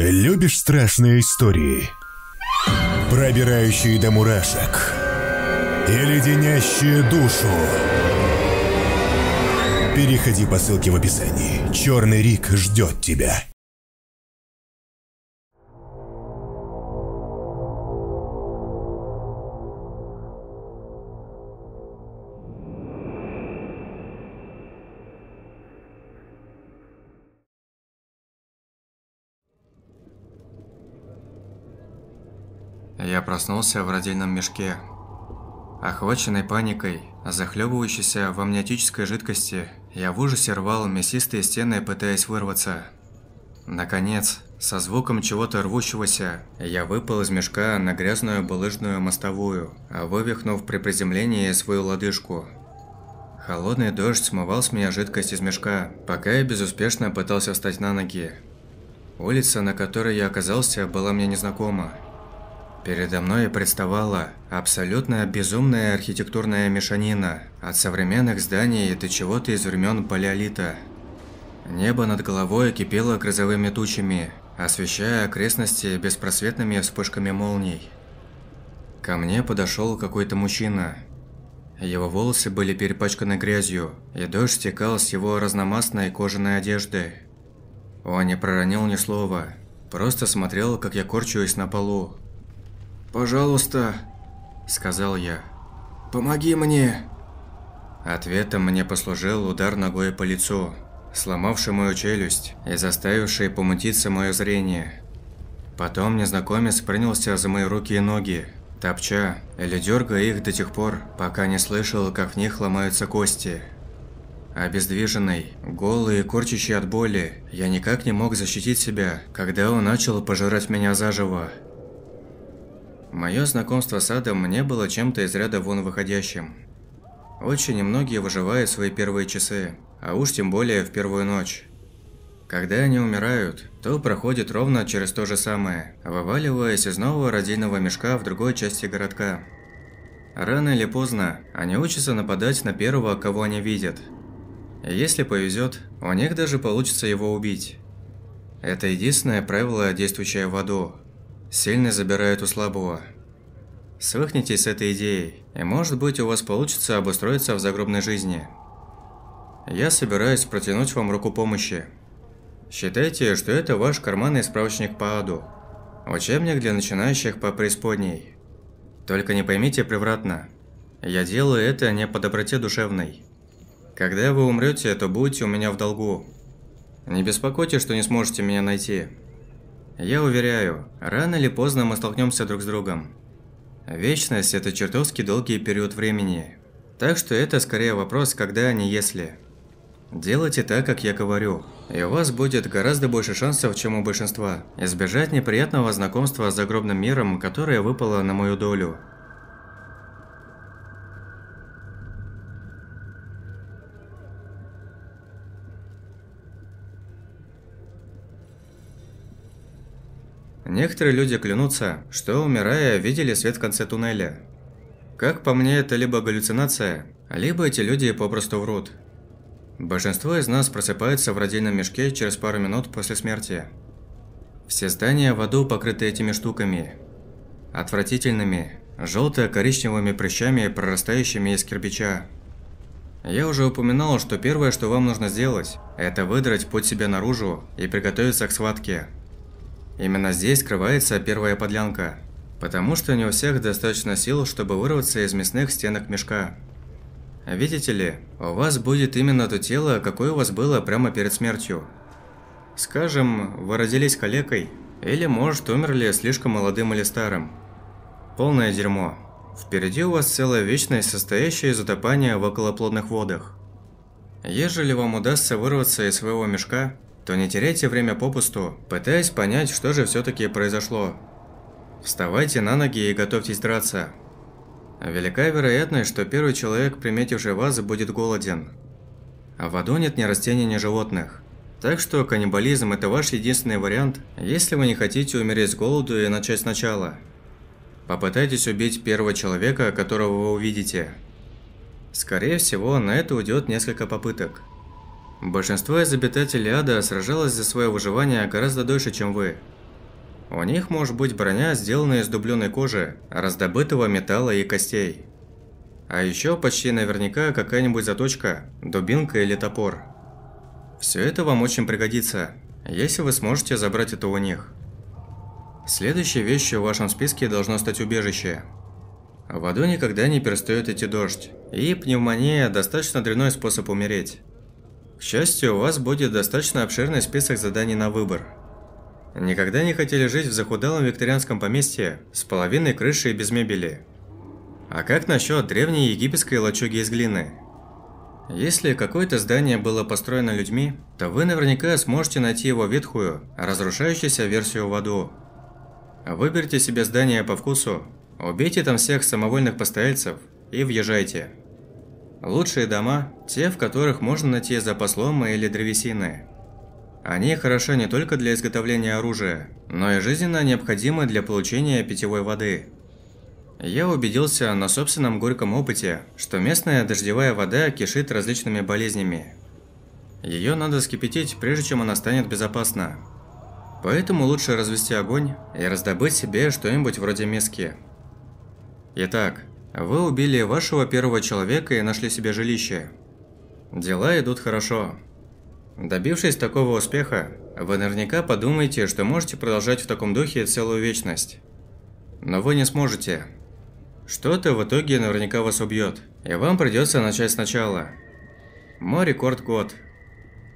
Любишь страшные истории? Пробирающие до мурашек и леденящие душу. Переходи по ссылке в описании. Черный Рик ждет тебя. Я проснулся в родильном мешке. Охваченный паникой, захлебывающейся в амниотической жидкости, я в ужасе рвал мясистые стены, пытаясь вырваться. Наконец, со звуком чего-то рвущегося, я выпал из мешка на грязную булыжную мостовую, а вывихнув при приземлении свою лодыжку. Холодный дождь смывал с меня жидкость из мешка, пока я безуспешно пытался встать на ноги. Улица, на которой я оказался, была мне незнакома, Передо мной представала абсолютно безумная архитектурная мешанина от современных зданий до чего-то из времен палеолита. Небо над головой кипело грозовыми тучами, освещая окрестности беспросветными вспышками молний. Ко мне подошел какой-то мужчина. Его волосы были перепачканы грязью, и дождь стекал с его разномастной кожаной одежды. Он не проронил ни слова, просто смотрел, как я корчусь на полу, «Пожалуйста», – сказал я. «Помоги мне!» Ответом мне послужил удар ногой по лицу, сломавший мою челюсть и заставивший помутиться мое зрение. Потом незнакомец принялся за мои руки и ноги, топча или дергая их до тех пор, пока не слышал, как в них ломаются кости. Обездвиженный, голый и корчащий от боли, я никак не мог защитить себя, когда он начал пожирать меня заживо. Мое знакомство с адом не было чем-то из ряда вон выходящим. Очень многие выживают свои первые часы, а уж тем более в первую ночь. Когда они умирают, то проходит ровно через то же самое, вываливаясь из нового родильного мешка в другой части городка. Рано или поздно они учатся нападать на первого, кого они видят. И если повезет, у них даже получится его убить. Это единственное правило, действующее в аду. Сильный забирает у слабого – Свыхните с этой идеей, и может быть у вас получится обустроиться в загробной жизни. Я собираюсь протянуть вам руку помощи. Считайте, что это ваш карманный справочник по аду. Учебник для начинающих по преисподней. Только не поймите превратно. Я делаю это не по доброте душевной. Когда вы умрете, то будете у меня в долгу. Не беспокойтесь, что не сможете меня найти. Я уверяю, рано или поздно мы столкнемся друг с другом. Вечность – это чертовски долгий период времени. Так что это скорее вопрос «когда, а не если». Делайте так, как я говорю, и у вас будет гораздо больше шансов, чем у большинства, избежать неприятного знакомства с загробным миром, которое выпало на мою долю. Некоторые люди клянутся, что, умирая, видели свет в конце туннеля. Как по мне, это либо галлюцинация, либо эти люди попросту врут. Большинство из нас просыпается в родильном мешке через пару минут после смерти. Все здания в аду покрыты этими штуками. Отвратительными, желто-коричневыми прыщами, прорастающими из кирпича. Я уже упоминал, что первое, что вам нужно сделать, это выдрать путь себя наружу и приготовиться к схватке. Именно здесь скрывается первая подлянка, потому что не у всех достаточно сил, чтобы вырваться из мясных стенок мешка. Видите ли, у вас будет именно то тело, какое у вас было прямо перед смертью. Скажем, вы родились калекой, или, может, умерли слишком молодым или старым. Полное дерьмо. Впереди у вас целая вечность, состоящая из утопания в околоплодных водах. Ежели вам удастся вырваться из своего мешка, то не теряйте время попусту, пытаясь понять, что же все-таки произошло. Вставайте на ноги и готовьтесь драться. Велика вероятность, что первый человек, приметивший вас, будет голоден. А в аду нет ни растений, ни животных. Так что каннибализм – это ваш единственный вариант, если вы не хотите умереть с голоду и начать сначала. Попытайтесь убить первого человека, которого вы увидите. Скорее всего, на это уйдет несколько попыток. Большинство из обитателей ада сражалось за свое выживание гораздо дольше, чем вы. У них может быть броня, сделанная из дубленой кожи, раздобытого металла и костей. А еще почти наверняка какая-нибудь заточка, дубинка или топор. Все это вам очень пригодится, если вы сможете забрать это у них. Следующей вещью в вашем списке должно стать убежище. В аду никогда не перестает идти дождь, и пневмония – достаточно дрянной способ умереть. К счастью, у вас будет достаточно обширный список заданий на выбор. Никогда не хотели жить в захудалом викторианском поместье с половиной крыши и без мебели. А как насчет древней египетской лачуги из глины? Если какое-то здание было построено людьми, то вы наверняка сможете найти его ветхую, разрушающуюся версию в аду. Выберите себе здание по вкусу, убейте там всех самовольных постояльцев и въезжайте. Лучшие дома – те, в которых можно найти запас лома или древесины. Они хороши не только для изготовления оружия, но и жизненно необходимы для получения питьевой воды. Я убедился на собственном горьком опыте, что местная дождевая вода кишит различными болезнями. Ее надо скипятить, прежде чем она станет безопасна. Поэтому лучше развести огонь и раздобыть себе что-нибудь вроде миски. Итак, вы убили вашего первого человека и нашли себе жилище. Дела идут хорошо. Добившись такого успеха, вы наверняка подумаете, что можете продолжать в таком духе целую вечность. Но вы не сможете. Что-то в итоге наверняка вас убьет, и вам придется начать сначала. Мой рекорд год.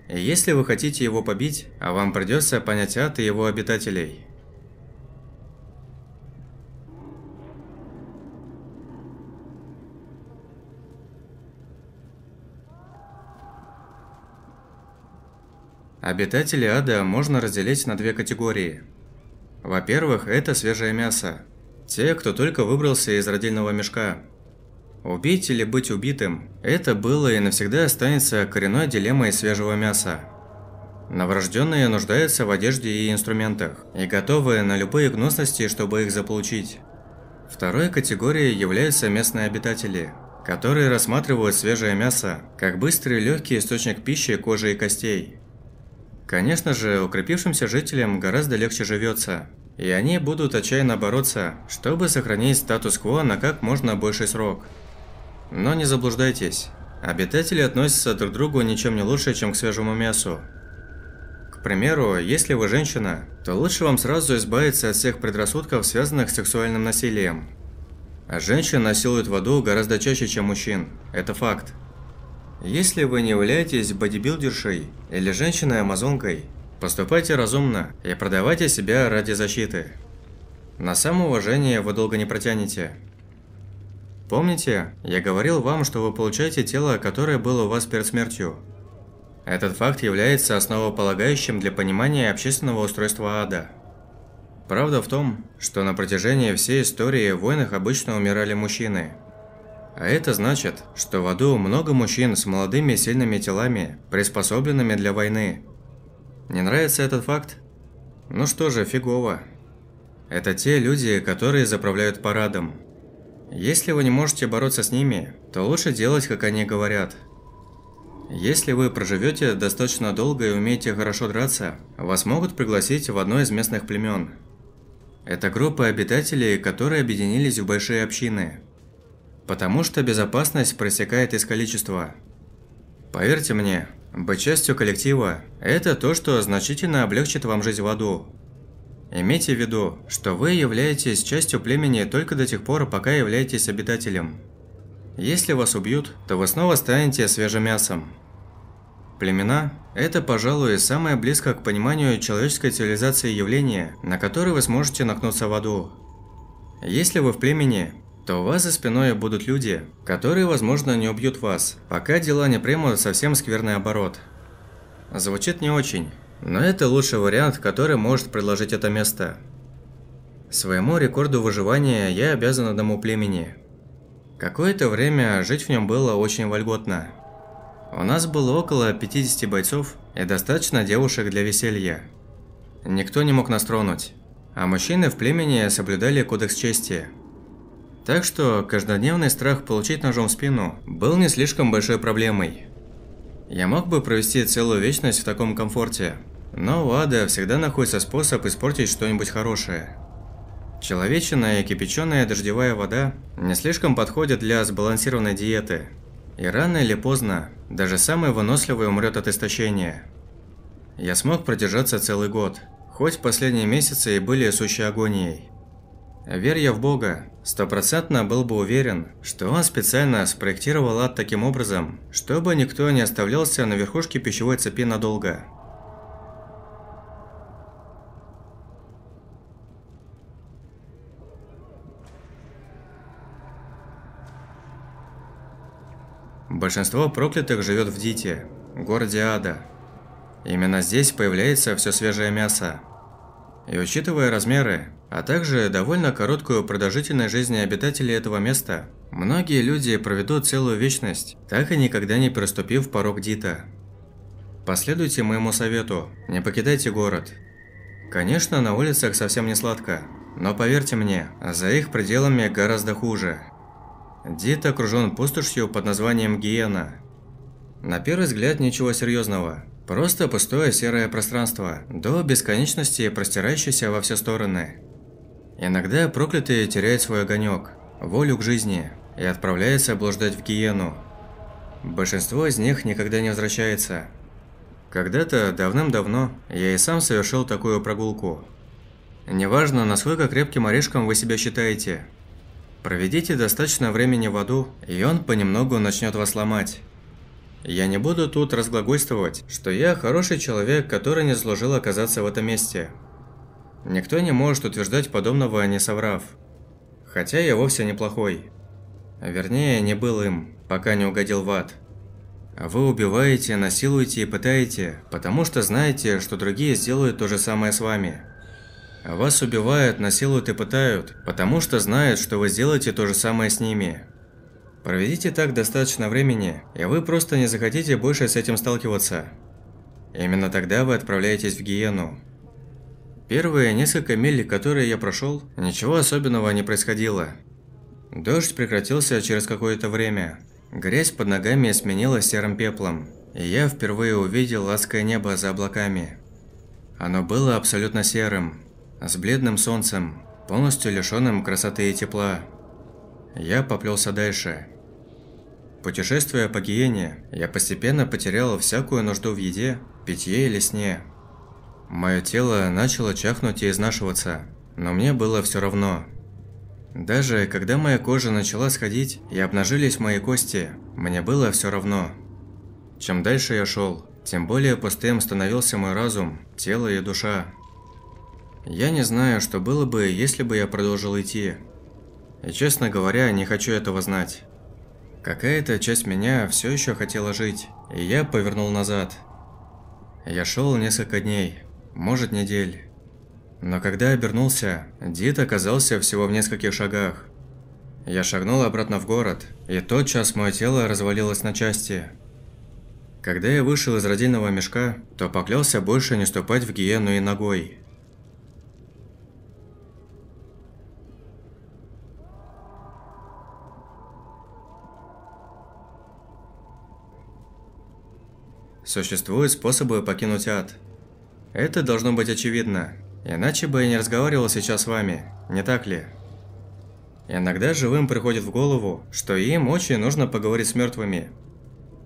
И если вы хотите его побить, а вам придется понять ад и его обитателей – Обитатели ада можно разделить на две категории. Во-первых, это свежее мясо. Те, кто только выбрался из родильного мешка. Убить или быть убитым – это было и навсегда останется коренной дилеммой свежего мяса. Новорожденные нуждаются в одежде и инструментах, и готовы на любые гнусности, чтобы их заполучить. Второй категорией являются местные обитатели, которые рассматривают свежее мясо как быстрый и легкий источник пищи, кожи и костей. Конечно же, укрепившимся жителям гораздо легче живется, и они будут отчаянно бороться, чтобы сохранить статус-кво на как можно больший срок. Но не заблуждайтесь, обитатели относятся друг к другу ничем не лучше, чем к свежему мясу. К примеру, если вы женщина, то лучше вам сразу избавиться от всех предрассудков, связанных с сексуальным насилием. А женщин насилуют в аду гораздо чаще, чем мужчин. Это факт. Если вы не являетесь бодибилдершей или женщиной-амазонкой, поступайте разумно и продавайте себя ради защиты. На самоуважение вы долго не протянете. Помните, я говорил вам, что вы получаете тело, которое было у вас перед смертью. Этот факт является основополагающим для понимания общественного устройства ада. Правда в том, что на протяжении всей истории в войнах обычно умирали мужчины – а это значит, что в аду много мужчин с молодыми сильными телами, приспособленными для войны. Не нравится этот факт? Ну что же, фигово. Это те люди, которые заправляют парадом. Если вы не можете бороться с ними, то лучше делать, как они говорят. Если вы проживете достаточно долго и умеете хорошо драться, вас могут пригласить в одно из местных племен. Это группы обитателей, которые объединились в большие общины – потому что безопасность просекает из количества. Поверьте мне, быть частью коллектива – это то, что значительно облегчит вам жизнь в аду. Имейте в виду, что вы являетесь частью племени только до тех пор, пока являетесь обитателем. Если вас убьют, то вы снова станете свежим мясом. Племена – это, пожалуй, самое близко к пониманию человеческой цивилизации явление, на которое вы сможете наткнуться в аду. Если вы в племени, то у вас за спиной будут люди, которые, возможно, не убьют вас, пока дела не примут совсем скверный оборот. Звучит не очень, но это лучший вариант, который может предложить это место. Своему рекорду выживания я обязан одному племени. Какое-то время жить в нем было очень вольготно. У нас было около 50 бойцов и достаточно девушек для веселья. Никто не мог нас тронуть, а мужчины в племени соблюдали кодекс чести – так что каждодневный страх получить ножом в спину был не слишком большой проблемой. Я мог бы провести целую вечность в таком комфорте, но у ада всегда находится способ испортить что-нибудь хорошее. Человечина и кипяченая дождевая вода не слишком подходят для сбалансированной диеты. И рано или поздно, даже самый выносливый умрет от истощения. Я смог продержаться целый год, хоть последние месяцы и были сущей агонией. Верь в Бога, стопроцентно был бы уверен, что он специально спроектировал ад таким образом, чтобы никто не оставлялся на верхушке пищевой цепи надолго. Большинство проклятых живет в Дите, городе Ада. Именно здесь появляется все свежее мясо. И учитывая размеры, а также довольно короткую продолжительность жизни обитателей этого места. Многие люди проведут целую вечность, так и никогда не переступив порог Дита. Последуйте моему совету, не покидайте город. Конечно, на улицах совсем не сладко, но поверьте мне, за их пределами гораздо хуже. Дит окружен пустошью под названием Гиена. На первый взгляд ничего серьезного, просто пустое серое пространство, до бесконечности простирающееся во все стороны. Иногда проклятые теряют свой огонек, волю к жизни и отправляются блуждать в гиену. Большинство из них никогда не возвращается. Когда-то, давным-давно, я и сам совершил такую прогулку. Неважно, насколько крепким орешком вы себя считаете. Проведите достаточно времени в аду, и он понемногу начнет вас ломать. Я не буду тут разглагольствовать, что я хороший человек, который не заслужил оказаться в этом месте. Никто не может утверждать подобного, не соврав. Хотя я вовсе неплохой. Вернее, не был им, пока не угодил в ад. Вы убиваете, насилуете и пытаете, потому что знаете, что другие сделают то же самое с вами. Вас убивают, насилуют и пытают, потому что знают, что вы сделаете то же самое с ними. Проведите так достаточно времени, и вы просто не захотите больше с этим сталкиваться. Именно тогда вы отправляетесь в Гиену. Первые несколько миль, которые я прошел, ничего особенного не происходило. Дождь прекратился через какое-то время. Грязь под ногами сменилась серым пеплом, и я впервые увидел лаское небо за облаками. Оно было абсолютно серым, с бледным солнцем, полностью лишенным красоты и тепла. Я поплелся дальше. Путешествуя по Гиене, я постепенно потерял всякую нужду в еде, питье или сне. Мое тело начало чахнуть и изнашиваться, но мне было все равно. Даже когда моя кожа начала сходить и обнажились мои кости, мне было все равно. Чем дальше я шел, тем более пустым становился мой разум, тело и душа. Я не знаю, что было бы, если бы я продолжил идти. И честно говоря, не хочу этого знать. Какая-то часть меня все еще хотела жить, и я повернул назад. Я шел несколько дней, может недель. Но когда обернулся, Дит оказался всего в нескольких шагах. Я шагнул обратно в город, и тотчас мое тело развалилось на части. Когда я вышел из родильного мешка, то поклялся больше не ступать в гиену и ногой. Существуют способы покинуть ад – это должно быть очевидно, иначе бы я не разговаривал сейчас с вами, не так ли? Иногда живым приходит в голову, что им очень нужно поговорить с мертвыми.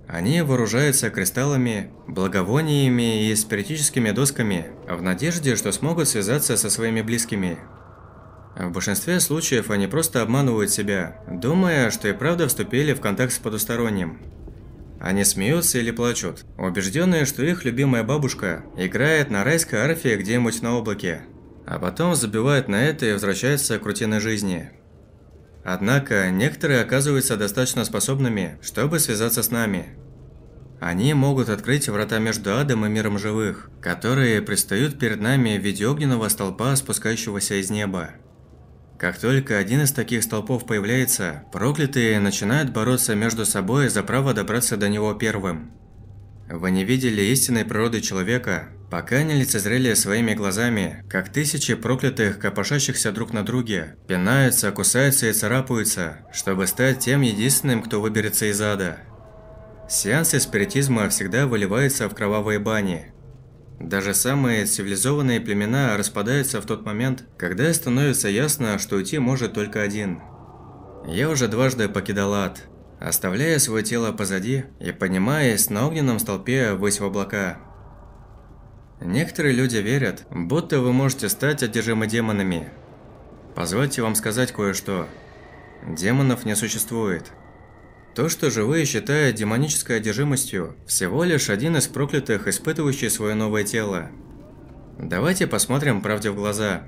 Они вооружаются кристаллами, благовониями и спиритическими досками, в надежде, что смогут связаться со своими близкими. В большинстве случаев они просто обманывают себя, думая, что и правда вступили в контакт с потусторонним. Они смеются или плачут, убежденные, что их любимая бабушка играет на райской арфе где-нибудь на облаке, а потом забивают на это и возвращаются к рутинной жизни. Однако, некоторые оказываются достаточно способными, чтобы связаться с нами. Они могут открыть врата между адом и миром живых, которые пристают перед нами в виде огненного столпа, спускающегося из неба. Как только один из таких столпов появляется, проклятые начинают бороться между собой за право добраться до него первым. Вы не видели истинной природы человека, пока не лицезрели своими глазами, как тысячи проклятых, копошащихся друг на друге, пинаются, кусаются и царапаются, чтобы стать тем единственным, кто выберется из ада. Сеансы спиритизма всегда выливаются в кровавые бани, даже самые цивилизованные племена распадаются в тот момент, когда становится ясно, что уйти может только один. Я уже дважды покидал ад, оставляя свое тело позади и поднимаясь на огненном столпе ввысь в облака. Некоторые люди верят, будто вы можете стать одержимы демонами. Позвольте вам сказать кое-что. Демонов не существует. То, что живые считают демонической одержимостью, всего лишь один из проклятых, испытывающий свое новое тело. Давайте посмотрим правде в глаза.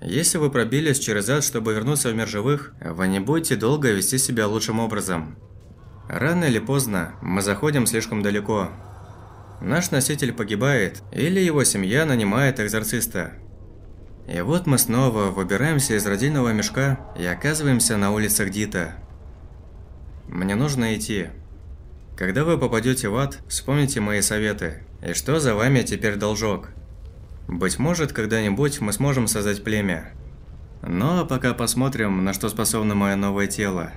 Если вы пробились через ад, чтобы вернуться в мир живых, вы не будете долго вести себя лучшим образом. Рано или поздно мы заходим слишком далеко. Наш носитель погибает, или его семья нанимает экзорциста. И вот мы снова выбираемся из родильного мешка и оказываемся на улицах Дита. Мне нужно идти. Когда вы попадете в ад, вспомните мои советы. И что за вами теперь должок? Быть может, когда-нибудь мы сможем создать племя. Но пока посмотрим, на что способно мое новое тело.